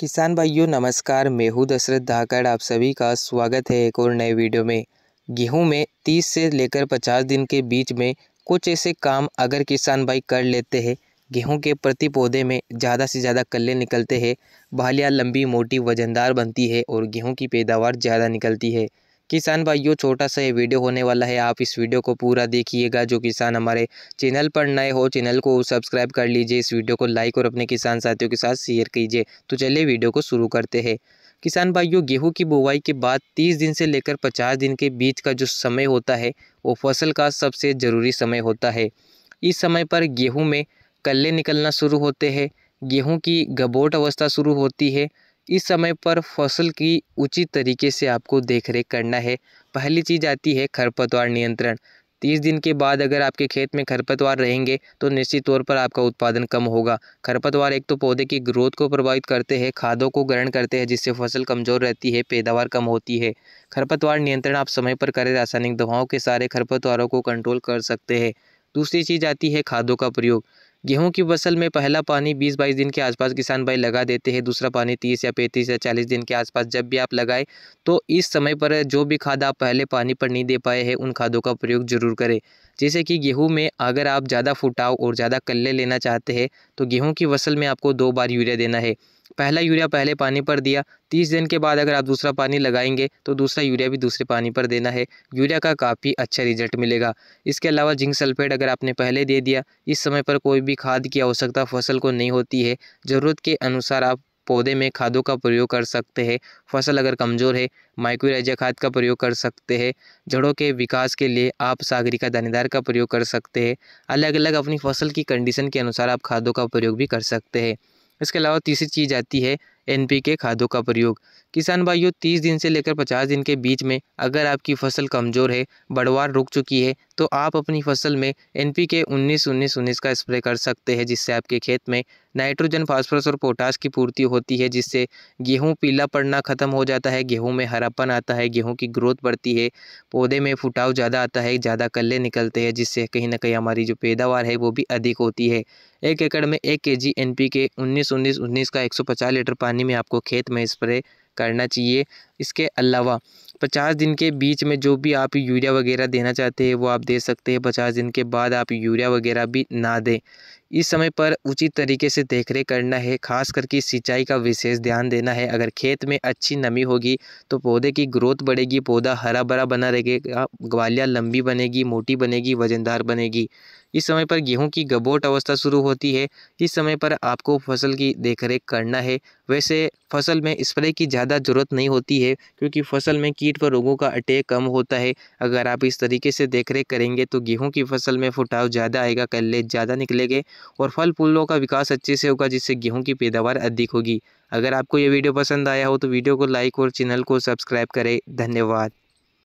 किसान भाइयों नमस्कार मैं हूँ दशरथ धाकड़ आप सभी का स्वागत है एक और नए वीडियो में गेहूं में 30 से लेकर 50 दिन के बीच में कुछ ऐसे काम अगर किसान भाई कर लेते हैं गेहूं के प्रति पौधे में ज़्यादा से ज़्यादा कल्ले निकलते हैं बालियाँ लंबी मोटी वजनदार बनती है और गेहूं की पैदावार ज़्यादा निकलती है किसान भाइयों छोटा सा ये वीडियो होने वाला है आप इस वीडियो को पूरा देखिएगा जो किसान हमारे चैनल पर नए हो चैनल को सब्सक्राइब कर लीजिए इस वीडियो को लाइक और अपने किसान साथियों के साथ शेयर कीजिए तो चलिए वीडियो को शुरू करते हैं किसान भाइयों गेहूं की बुवाई के बाद 30 दिन से लेकर 50 दिन के बीच का जो समय होता है वो फसल का सबसे ज़रूरी समय होता है इस समय पर गेहूं में कल्ले निकलना शुरू होते हैं गेहूं की गबोट अवस्था शुरू होती है इस समय पर फसल की उचित तरीके से आपको देख करना है पहली चीज़ आती है खरपतवार नियंत्रण तीस दिन के बाद अगर आपके खेत में खरपतवार रहेंगे तो निश्चित तौर पर आपका उत्पादन कम होगा खरपतवार एक तो पौधे की ग्रोथ को प्रभावित करते हैं खादों को ग्रहण करते हैं जिससे फसल कमज़ोर रहती है पैदावार कम होती है खरपतवार नियंत्रण आप समय पर करें रासायनिक दवाओं के सारे खरपतवारों को कंट्रोल कर सकते हैं दूसरी चीज़ आती है खादों का प्रयोग गेहूँ की फसल में पहला पानी बीस बाईस दिन के आसपास किसान भाई लगा देते हैं दूसरा पानी तीस या पैंतीस या चालीस दिन के आसपास जब भी आप लगाए तो इस समय पर जो भी खाद आप पहले पानी पर नहीं दे पाए हैं उन खादों का प्रयोग जरूर करें जैसे कि गेहूँ में अगर आप ज़्यादा फुटाव और ज़्यादा कल्ले लेना चाहते हैं तो गेहूँ की फसल में आपको दो बार यूरिया देना है पहला यूरिया पहले पानी पर दिया तीस दिन के बाद अगर आप दूसरा पानी लगाएंगे तो दूसरा यूरिया भी दूसरे पानी पर देना है यूरिया का काफ़ी अच्छा रिजल्ट मिलेगा इसके अलावा जिंक सल्फेट अगर आपने पहले दे दिया इस समय पर कोई भी खाद की आवश्यकता फसल को नहीं होती है ज़रूरत के अनुसार आप पौधे में खादों का प्रयोग कर सकते हैं फसल अगर कमज़ोर है माइक्रोराइजा खाद का प्रयोग कर सकते हैं जड़ों के विकास के लिए आप सागरी का दानेदार का प्रयोग कर सकते हैं अलग अलग अपनी फसल की कंडीशन के अनुसार आप खादों का प्रयोग भी कर सकते हैं इसके अलावा तीसरी चीज़ आती है एनपीके खादों का प्रयोग किसान भाइयों तीस दिन से लेकर पचास दिन के बीच में अगर आपकी फसल कमज़ोर है बढ़वार रुक चुकी है तो आप अपनी फसल में एन पी के उन्नीस उन्नीस उन्नीस का स्प्रे कर सकते हैं जिससे आपके खेत में नाइट्रोजन फास्फोरस और पोटास की पूर्ति होती है जिससे गेहूँ पीला पड़ना ख़त्म हो जाता है गेहूँ में हरापन आता है गेहूँ की ग्रोथ बढ़ती है पौधे में फुटाव ज़्यादा आता है ज़्यादा कल्ले निकलते हैं जिससे कहीं ना कहीं हमारी जो पैदावार है वो भी अधिक होती है एक एकड़ में एक के जी एन पी के उन्नीस उन्नीस उन्नीस का एक सौ पचास लीटर पानी पानी में आपको खेत में स्प्रे करना चाहिए इसके अलावा पचास दिन के बीच में जो भी आप यूरिया वगैरह देना चाहते हैं वो आप दे सकते हैं पचास दिन के बाद आप यूरिया वगैरह भी ना दें इस समय पर उचित तरीके से देखरेख करना है खास करके सिंचाई का विशेष ध्यान देना है अगर खेत में अच्छी नमी होगी तो पौधे की ग्रोथ बढ़ेगी पौधा हरा भरा बना रहेगा ग्वालिया लंबी बनेगी मोटी बनेगी वजनदार बनेगी इस समय पर गेहूं की गबोट अवस्था शुरू होती है इस समय पर आपको फसल की देखरेख करना है वैसे फसल में स्प्रे की ज़्यादा ज़रूरत नहीं होती है क्योंकि फसल में कीट व रोगों का अटैक कम होता है अगर आप इस तरीके से देखरेख करेंगे तो गेहूँ की फसल में फुटाव ज़्यादा आएगा कल्ले ज़्यादा निकलेंगे और फल फूलों का विकास अच्छे से होगा जिससे गेहूँ की पैदावार अधिक होगी अगर आपको ये वीडियो पसंद आया हो तो वीडियो को लाइक और चैनल को सब्सक्राइब करें धन्यवाद